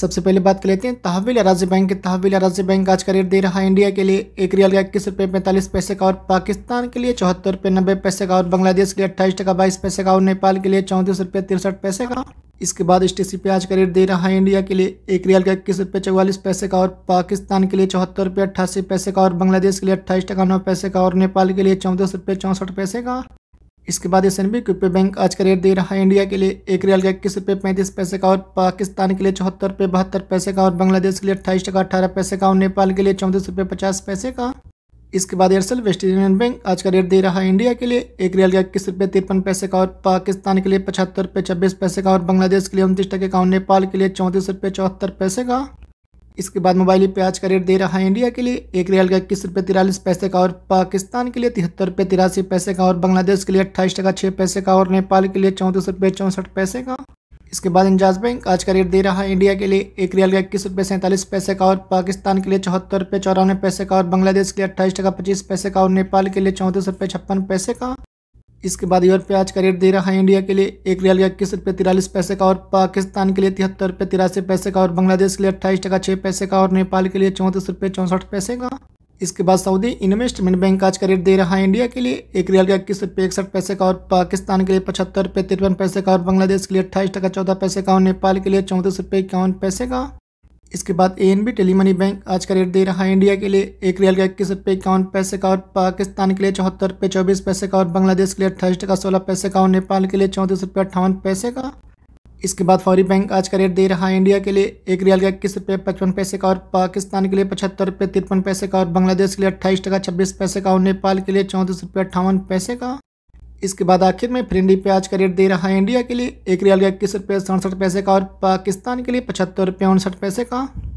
सबसे पहले बात कर लेते हैं तहविल राज्य बैंक के तहविल राज्य बैंक आज का रेट दे रहा है इंडिया के लिए एक रियल का इक्कीस रुपये पैंतालीस पैसे का और पाकिस्तान के लिए चौहत्तर रुपये नब्बे पैसे का और बांग्लादेश के लिए अट्ठाईस टका बाईस पैसे का और नेपाल के लिए चौंतीस रुपये तिरसठ पैसे का इसके बाद एस टी आज का रेट दे रहा है इंडिया के लिए एक रियल का इक्कीस रुपये चौवालीस पैसे का और पाकिस्तान के लिए चौहत्तर रुपये अट्ठासी पैसे का और बांग्लादेश के लिए अट्ठाईस टका नौ पैसे का और नेपाल के लिए चौंतीस रुपये चौंसठ पैसे का इसके बाद एस एन बी क्यूपे बैंक आज का रेट दे रहा है इंडिया के लिए एक रियल का इक्कीस रुपये पैंतीस पैसे का और पाकिस्तान के लिए चौहत्तर रुपये बहत्तर पैसे का और बांग्लादेश के लिए अट्ठाईस टका अठारह पैसे का और नेपाल के लिए चौंतीस रुपये पचास पैसे का इसके बाद एयरसेल वेस्ट इंडियन बैंक आज का रेट दे रहा है इंडिया के लिए एक रियल का इक्कीस रुपये तिरपन पैसे का और पाकिस्तान के लिए पचहत्तर रुपये छब्बीस पैसे का और बांग्लादेश के लिए उनतीस टके का और नेपाल के लिए चौंतीस रुपये चौहत्तर पैसे का इसके बाद मोबाइल प्याज का रेट दे रहा है इंडिया के लिए एक रियल का इक्कीस रुपये तिरालीस पैसे का और पाकिस्तान के लिए तिहत्तर रुपये तिरासी पैसे का और बांग्लादेश के लिए अट्ठाईस टका छः पैसे का और नेपाल के लिए चौंतीस रुपये चौंसठ पैसे का इसके बाद इंजाज बैंक आज का रेट दे रहा है इंडिया के लिए एक रियल का इक्कीस रुपये सैंतालीस पैसे का और पाकिस्तान के लिए चौहत्तर रुपये चौरानवे पैसे का और बांग्लादेश के लिए अट्ठाईस टका पच्चीस पैसे का और नेपाल के लिए चौंतीस रुपये छप्पन पैसे का इसके बाद यूर पे आज का रेट दे रहा है इंडिया के लिए एक रियल इक्कीस रुपये तिरालीस पैसे का और पाकिस्तान के लिए तिहत्तर रुपये तिरासी पैसे का और बांग्लादेश के लिए अट्ठाईस टका छः पैसे का और नेपाल के लिए चौंतीस रुपये चौंसठ पैसे का इसके बाद सऊदी इन्वेस्टमेंट बैंक आज का रेट दे रहा है इंडिया के लिए एक रियल का इक्कीस रुपये इकसठ पैसे का और पाकिस्तान के लिए पचहत्तर रुपये तिरपन पैसे का और बांग्लादेश के लिए अट्ठाईस टका चौदह पैसे का और नेपाल के लिए चौंतीस रुपये इक्यावन पैसे का इसके बाद A N B tele money bank आज का रेट दे रहा है इंडिया के लिए एक रियल का इक्कीस रुपये इक्यावन पैसे का और पाकिस्तान के लिए चौहत्तर रुपये चौबीस पैसे का और बांग्लादेश के लिए अट्ठाईस टका सोलह पैसे का और नेपाल के लिए चौंतीस रुपये अट्ठावन पैसे का इसके बाद फौरी बैंक आज का रेट दे रहा है इंडिया के लिए एक रियल का इक्कीस रुपये पचपन पैसे का और पाकिस्तान के लिए पचहत्तर रुपये तिरपन पैसे का और बांग्लादेश के लिए अट्ठाईस टका छब्बीस पैसे का और नेपाल के लिए चौंतीस रुपये अट्ठावन पैसे का इसके बाद आखिर में फिरिंडी प्याज का रेट दे रहा है इंडिया के लिए एक रियाल का इक्कीस रुपये सड़सठ पैसे का और पाकिस्तान के लिए पचहत्तर रुपये उनसठ पैसे का